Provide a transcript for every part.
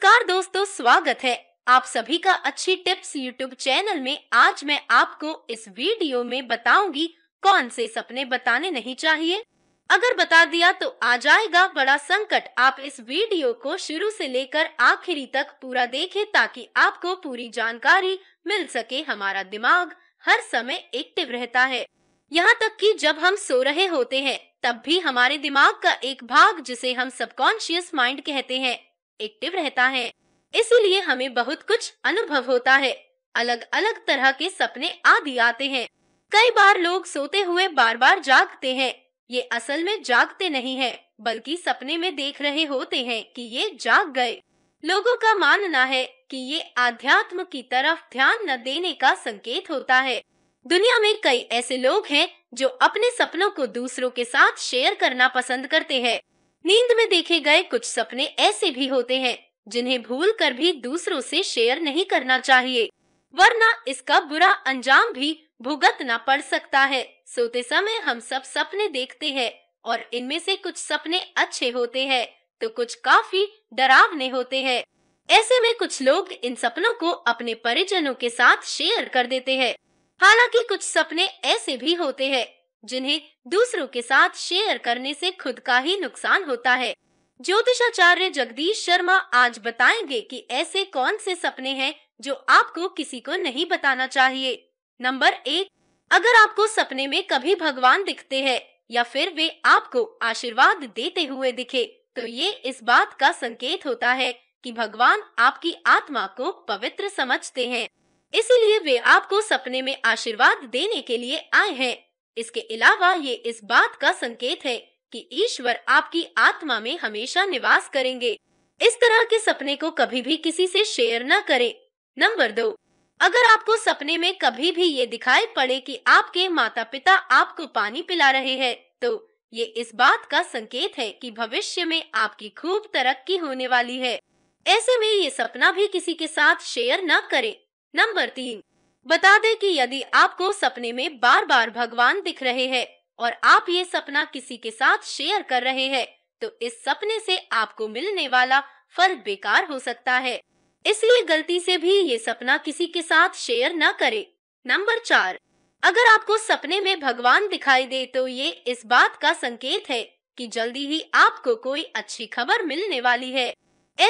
नमस्कार दोस्तों स्वागत है आप सभी का अच्छी टिप्स यूट्यूब चैनल में आज मैं आपको इस वीडियो में बताऊंगी कौन से सपने बताने नहीं चाहिए अगर बता दिया तो आ जाएगा बड़ा संकट आप इस वीडियो को शुरू से लेकर आखिरी तक पूरा देखें ताकि आपको पूरी जानकारी मिल सके हमारा दिमाग हर समय एक्टिव रहता है यहाँ तक की जब हम सो रहे होते हैं तब भी हमारे दिमाग का एक भाग जिसे हम सबकॉन्शियस माइंड कहते हैं एक्टिव रहता है इसीलिए हमें बहुत कुछ अनुभव होता है अलग अलग तरह के सपने आदि आते हैं कई बार लोग सोते हुए बार बार जागते हैं ये असल में जागते नहीं है बल्कि सपने में देख रहे होते हैं कि ये जाग गए लोगों का मानना है कि ये आध्यात्म की तरफ ध्यान न देने का संकेत होता है दुनिया में कई ऐसे लोग हैं जो अपने सपनों को दूसरों के साथ शेयर करना पसंद करते हैं नींद में देखे गए कुछ सपने ऐसे भी होते हैं जिन्हें भूल कर भी दूसरों से शेयर नहीं करना चाहिए वरना इसका बुरा अंजाम भी भुगतना पड़ सकता है सोते समय हम सब सपने देखते हैं और इनमें से कुछ सपने अच्छे होते हैं तो कुछ काफी डरावने होते हैं ऐसे में कुछ लोग इन सपनों को अपने परिजनों के साथ शेयर कर देते हैं हालांकि कुछ सपने ऐसे भी होते हैं जिन्हें दूसरों के साथ शेयर करने से खुद का ही नुकसान होता है ज्योतिषाचार्य जगदीश शर्मा आज बताएंगे कि ऐसे कौन से सपने हैं जो आपको किसी को नहीं बताना चाहिए नंबर एक अगर आपको सपने में कभी भगवान दिखते हैं या फिर वे आपको आशीर्वाद देते हुए दिखे तो ये इस बात का संकेत होता है कि भगवान आपकी आत्मा को पवित्र समझते हैं इसीलिए वे आपको सपने में आशीर्वाद देने के लिए आए हैं इसके अलावा ये इस बात का संकेत है कि ईश्वर आपकी आत्मा में हमेशा निवास करेंगे इस तरह के सपने को कभी भी किसी से शेयर न करें नंबर दो अगर आपको सपने में कभी भी ये दिखाई पड़े कि आपके माता पिता आपको पानी पिला रहे हैं तो ये इस बात का संकेत है कि भविष्य में आपकी खूब तरक्की होने वाली है ऐसे में ये सपना भी किसी के साथ शेयर न करें नंबर तीन बता दें कि यदि आपको सपने में बार बार भगवान दिख रहे हैं और आप ये सपना किसी के साथ शेयर कर रहे हैं तो इस सपने से आपको मिलने वाला फल बेकार हो सकता है इसलिए गलती से भी ये सपना किसी के साथ शेयर न करे नंबर चार अगर आपको सपने में भगवान दिखाई दे तो ये इस बात का संकेत है कि जल्दी ही आपको कोई अच्छी खबर मिलने वाली है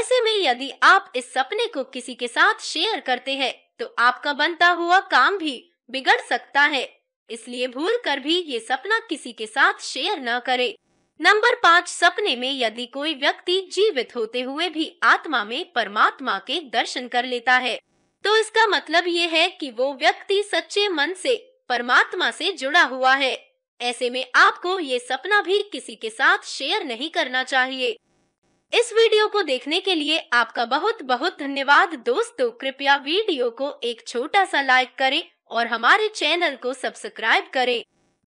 ऐसे में यदि आप इस सपने को किसी के साथ शेयर करते हैं तो आपका बनता हुआ काम भी बिगड़ सकता है इसलिए भूल कर भी ये सपना किसी के साथ शेयर न करें। नंबर पाँच सपने में यदि कोई व्यक्ति जीवित होते हुए भी आत्मा में परमात्मा के दर्शन कर लेता है तो इसका मतलब ये है कि वो व्यक्ति सच्चे मन से परमात्मा से जुड़ा हुआ है ऐसे में आपको ये सपना भी किसी के साथ शेयर नहीं करना चाहिए इस वीडियो को देखने के लिए आपका बहुत बहुत धन्यवाद दोस्तों कृपया वीडियो को एक छोटा सा लाइक करें और हमारे चैनल को सब्सक्राइब करें